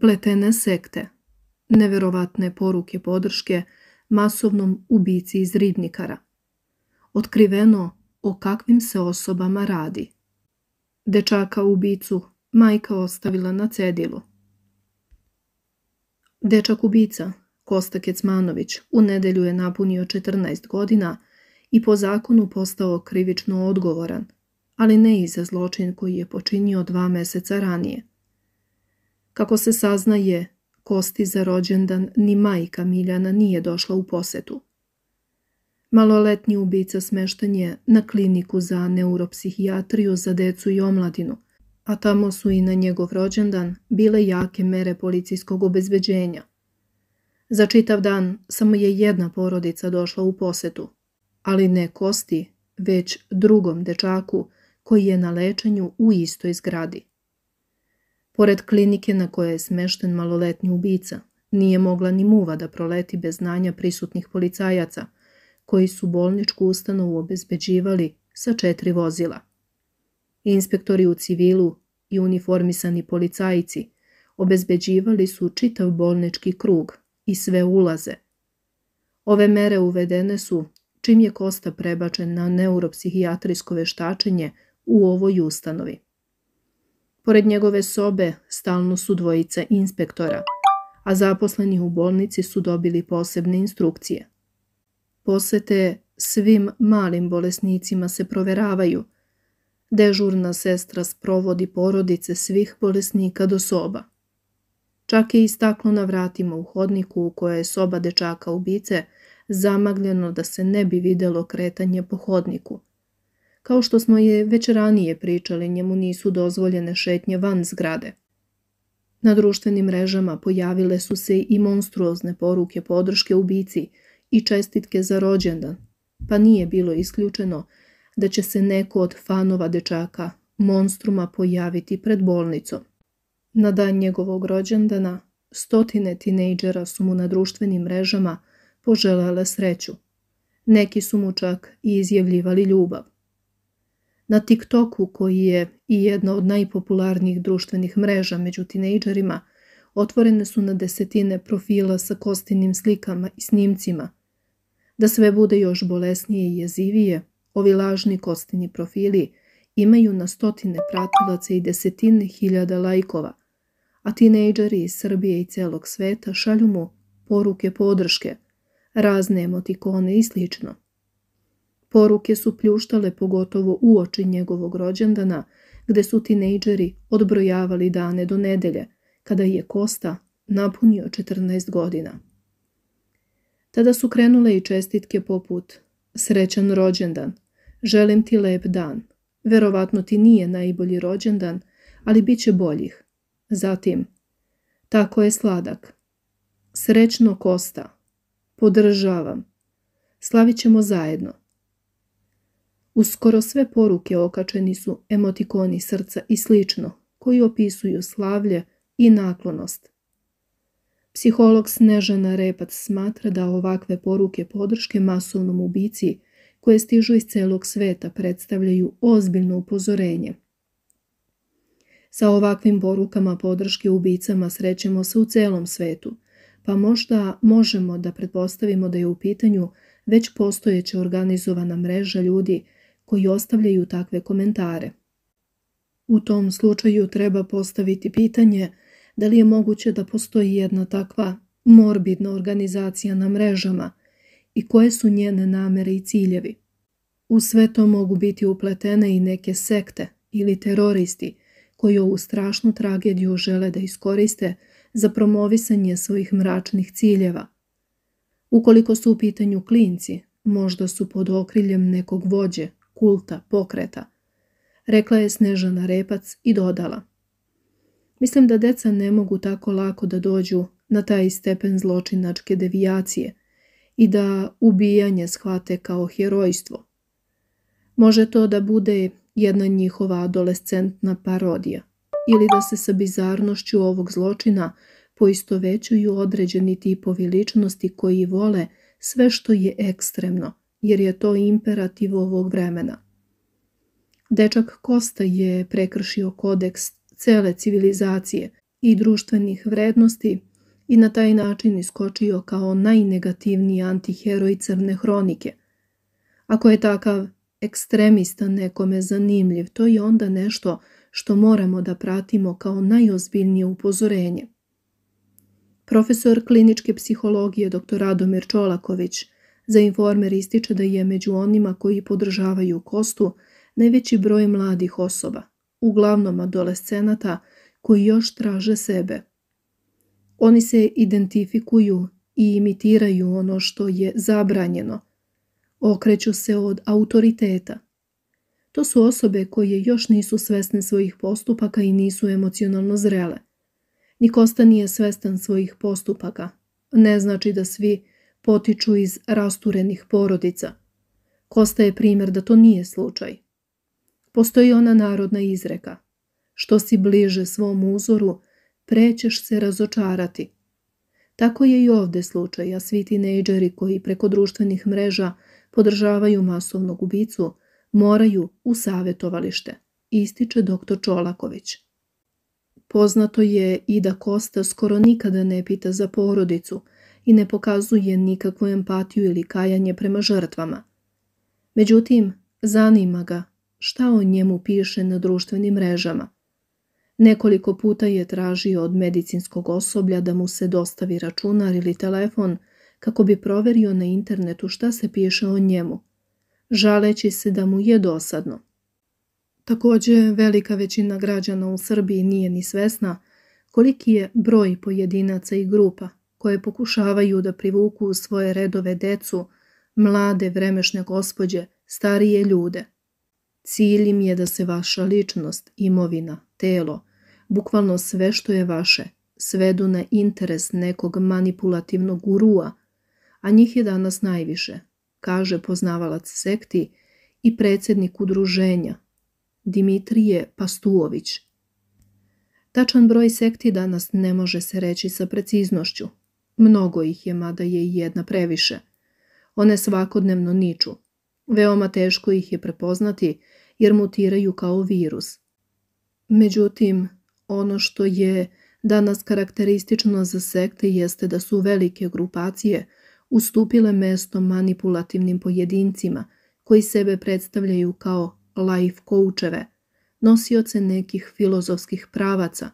upletene sekte, neverovatne poruke podrške masovnom ubici iz ribnikara. Otkriveno o kakvim se osobama radi. Dečaka ubicu majka ostavila na cedilu. Dečak ubica, Kosta Kecmanović, u nedelju je napunio 14 godina i po zakonu postao krivično odgovoran, ali ne i za zločin koji je počinio dva meseca ranije. Kako se saznaje, Kosti za rođendan ni majka Miljana nije došla u posetu. Maloletni ubica smešten je na kliniku za neuropsihijatriju za decu i omladinu, a tamo su i na njegov rođendan bile jake mere policijskog obezbeđenja. Za čitav dan samo je jedna porodica došla u posetu, ali ne Kosti, već drugom dečaku koji je na lečenju u istoj zgradi. Pored klinike na kojoj je smešten maloletni ubica, nije mogla ni muva da proleti bez znanja prisutnih policajaca, koji su bolničku ustanovu obezbeđivali sa četiri vozila. Inspektori u civilu i uniformisani policajci obezbeđivali su čitav bolnički krug i sve ulaze. Ove mere uvedene su čim je Kosta prebačen na neuropsihijatrijsko veštačenje u ovoj ustanovi. Pored njegove sobe stalno su dvojica inspektora, a zaposleni u bolnici su dobili posebne instrukcije. Posete svim malim bolesnicima se proveravaju. Dežurna sestra sprovodi porodice svih bolesnika do soba. Čak je istaklo na vratima u hodniku u koja je soba dečaka ubice zamagljeno da se ne bi videlo kretanje po hodniku – Kao što smo je već ranije pričali, njemu nisu dozvoljene šetnje van zgrade. Na društvenim mrežama pojavile su se i monstruozne poruke podrške ubici i čestitke za rođendan, pa nije bilo isključeno da će se neko od fanova dečaka monstruma pojaviti pred bolnicom. Na dan njegovog rođendana stotine tinejdžera su mu na društvenim mrežama poželele sreću. Neki su mu čak i izjavljivali ljubav. Na TikToku, koji je i jedna od najpopularnijih društvenih mreža među tinejdžerima, otvorene su na desetine profila sa kostinim slikama i snimcima. Da sve bude još bolesnije i jezivije, ovi lažni kostini profili imaju na stotine pratilaca i desetine hiljada lajkova, a tinejdžeri iz Srbije i celog sveta šalju mu poruke podrške, razne emotikone i slično. Poruke su pljuštale pogotovo u oči njegovog rođendana, gde su tinejdžeri odbrojavali dane do nedelje, kada je Kosta napunio 14 godina. Tada su krenule i čestitke poput Srećan rođendan, želim ti lep dan, verovatno ti nije najbolji rođendan, ali bit će boljih. Zatim, tako je sladak. Srećno Kosta, podržavam. Slavit ćemo zajedno. U skoro sve poruke okačeni su emotikoni srca i slično, koji opisuju slavlje i naklonost. Psiholog Snežana Repac smatra da ovakve poruke podrške masovnom ubici koje stižu iz celog sveta predstavljaju ozbiljno upozorenje. Sa ovakvim porukama podrške ubicama srećemo se u celom svetu, pa možda možemo da pretpostavimo da je u pitanju već postojeća organizovana mreža ljudi koji ostavljaju takve komentare. U tom slučaju treba postaviti pitanje da li je moguće da postoji jedna takva morbidna organizacija na mrežama i koje su njene namere i ciljevi. U sve to mogu biti upletene i neke sekte ili teroristi koji ovu strašnu tragediju žele da iskoriste za promovisanje svojih mračnih ciljeva. Ukoliko su u pitanju klinci, možda su pod okriljem nekog vođe kulta, pokreta, rekla je Snežana Repac i dodala. Mislim da deca ne mogu tako lako da dođu na taj stepen zločinačke devijacije i da ubijanje shvate kao herojstvo. Može to da bude jedna njihova adolescentna parodija ili da se sa bizarnošću ovog zločina poistovećuju određeni tipovi ličnosti koji vole sve što je ekstremno, jer je to imperativ ovog vremena. Dečak Kosta je prekršio kodeks cele civilizacije i društvenih vrednosti i na taj način iskočio kao najnegativniji antiheroj crne hronike. Ako je takav ekstremista nekome zanimljiv, to je onda nešto što moramo da pratimo kao najozbiljnije upozorenje. Profesor kliničke psihologije dr. Radomir Čolaković Za informer ističe da je među onima koji podržavaju Kostu najveći broj mladih osoba, uglavnom adolescenata koji još traže sebe. Oni se identifikuju i imitiraju ono što je zabranjeno. Okreću se od autoriteta. To su osobe koje još nisu svesne svojih postupaka i nisu emocionalno zrele. Nikosta nije svestan svojih postupaka. Ne znači da svi potiču iz rasturenih porodica. Kosta je primjer da to nije slučaj. Postoji ona narodna izreka. Što si bliže svom uzoru, prećeš se razočarati. Tako je i ovde slučaj, a svi tinejdžeri koji preko društvenih mreža podržavaju masovnog ubicu, moraju u savjetovalište, ističe dr. Čolaković. Poznato je i da Kosta skoro nikada ne pita za porodicu, i ne pokazuje nikakvu empatiju ili kajanje prema žrtvama. Međutim, zanima ga šta o njemu piše na društvenim mrežama. Nekoliko puta je tražio od medicinskog osoblja da mu se dostavi računar ili telefon kako bi proverio na internetu šta se piše o njemu, žaleći se da mu je dosadno. Takođe, velika većina građana u Srbiji nije ni svesna koliki je broj pojedinaca i grupa koje pokušavaju da privuku u svoje redove decu, mlade vremešne gospođe, starije ljude. Cilj im je da se vaša ličnost, imovina, telo, bukvalno sve što je vaše, svedu na interes nekog manipulativnog gurua, a njih je danas najviše, kaže poznavalac sekti i predsednik udruženja, Dimitrije Pastuović. Tačan broj sekti danas ne može se reći sa preciznošću, Mnogo ih je, mada je i jedna previše. One svakodnevno niču. Veoma teško ih je prepoznati jer mutiraju kao virus. Međutim, ono što je danas karakteristično za sekte jeste da su velike grupacije ustupile mesto manipulativnim pojedincima koji sebe predstavljaju kao life coacheve, nosioce nekih filozofskih pravaca,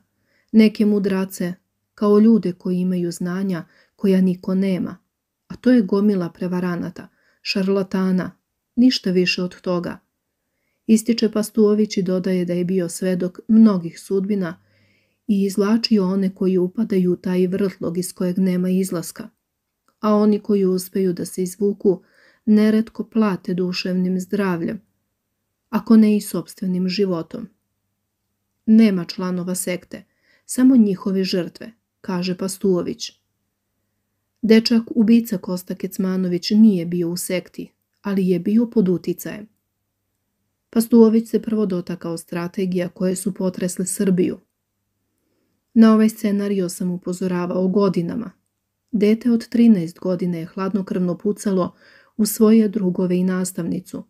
neke mudrace kao ljude koji imaju znanja koja niko nema, a to je gomila prevaranata, šarlatana, ništa više od toga. Ističe Pastuović i dodaje da je bio svedok mnogih sudbina i izvlačio one koji upadaju u taj vrtlog iz kojeg nema izlaska, a oni koji uspeju da se izvuku neretko plate duševnim zdravljem, ako ne i sobstvenim životom. Nema članova sekte, samo njihove žrtve – kaže Pastulović. Dečak ubica Kosta Kecmanović nije bio u sekti, ali je bio pod uticajem. Pastulović se prvo dotakao strategija koje su potresle Srbiju. Na ovaj scenario sam upozoravao godinama. Dete od 13 godine je hladnokrvno pucalo u svoje drugove i nastavnicu.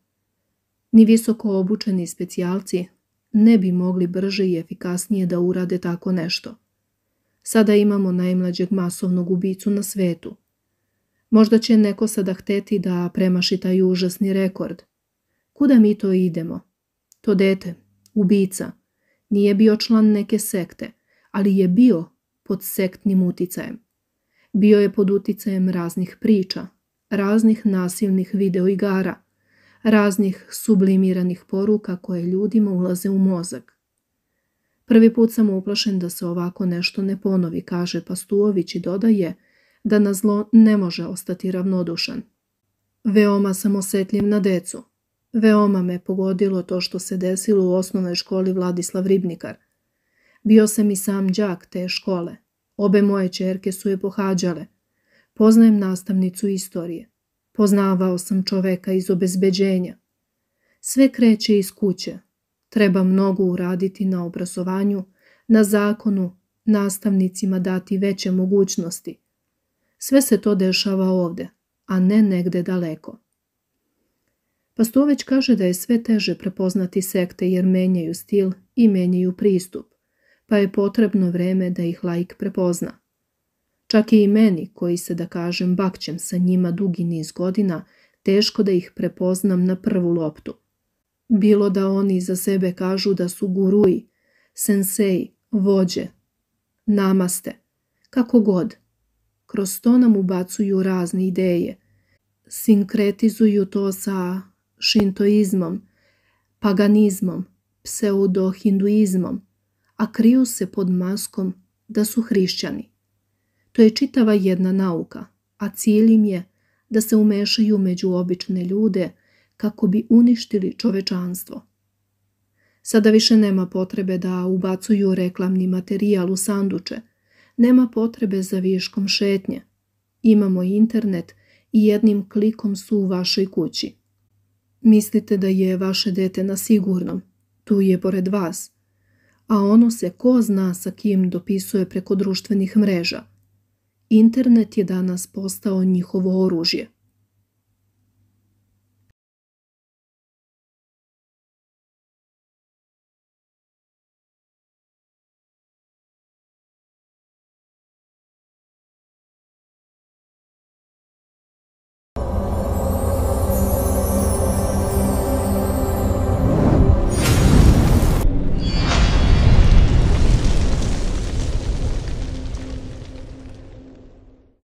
Ni visoko obučeni specijalci ne bi mogli brže i efikasnije da urade tako nešto. Sada imamo najmlađeg masovnog ubicu na svetu. Možda će neko sada hteti da premaši taj užasni rekord. Kuda mi to idemo? To dete, ubica, nije bio član neke sekte, ali je bio pod sektnim uticajem. Bio je pod uticajem raznih priča, raznih nasilnih videoigara, raznih sublimiranih poruka koje ljudima ulaze u mozak. Prvi put sam uplašen da se ovako nešto ne ponovi, kaže Pastuović i dodaje da na zlo ne može ostati ravnodušan. Veoma sam osjetljiv na decu. Veoma me pogodilo to što se desilo u osnovnoj školi Vladislav Ribnikar. Bio sam i sam đak te škole. Obe moje čerke su je pohađale. Poznajem nastavnicu istorije. Poznavao sam čoveka iz obezbeđenja. Sve kreće iz kuće, Treba mnogo uraditi na obrazovanju, na zakonu, nastavnicima dati veće mogućnosti. Sve se to dešava ovde, a ne negde daleko. Pastović kaže da je sve teže prepoznati sekte jer menjaju stil i menjaju pristup, pa je potrebno vreme da ih laik prepozna. Čak i meni, koji se da kažem bakćem sa njima dugi niz godina, teško da ih prepoznam na prvu loptu bilo da oni za sebe kažu da su guruji, sensei, vođe, namaste, kako god. Kroz to nam ubacuju razne ideje, sinkretizuju to sa šintoizmom, paganizmom, pseudohinduizmom, a kriju se pod maskom da su hrišćani. To je čitava jedna nauka, a cilj im je da se umešaju među obične ljude – kako bi uništili čovečanstvo. Sada više nema potrebe da ubacuju reklamni materijal u sanduče, nema potrebe za viškom šetnje. Imamo internet i jednim klikom su u vašoj kući. Mislite da je vaše dete na sigurnom, tu je pored vas, a ono se ko zna sa kim dopisuje preko društvenih mreža. Internet je danas postao njihovo oružje.